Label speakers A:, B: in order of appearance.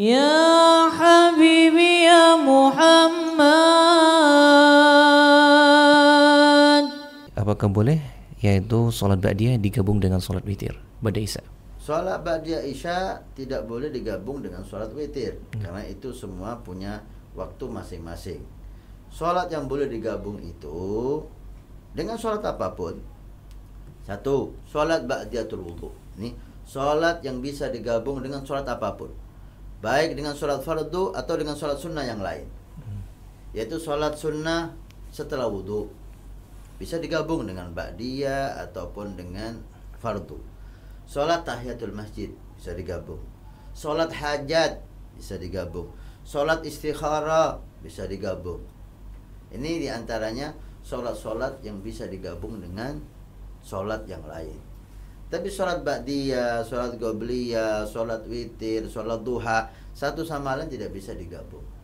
A: Ya حبيبي ya Muhammad.
B: Apa apakah boleh yaitu sholat ba'diyah digabung dengan sholat witir pada Isya
A: sholat ba'diyah Isya tidak boleh digabung dengan sholat witir hmm. karena itu semua punya waktu masing-masing sholat yang boleh digabung itu dengan sholat apapun satu sholat ba'diyatul wudhu ini sholat yang bisa digabung dengan sholat apapun baik dengan sholat fardu atau dengan sholat sunnah yang lain hmm. yaitu sholat sunnah setelah wudhu bisa digabung dengan ba'diyah ataupun dengan fardu sholat tahiyatul masjid bisa digabung sholat hajat bisa digabung sholat istikharah bisa digabung ini diantaranya sholat-sholat yang bisa digabung dengan sholat yang lain tapi sholat ba'diyah, sholat gobliyah, sholat witir, sholat duha, satu sama lain tidak bisa digabung.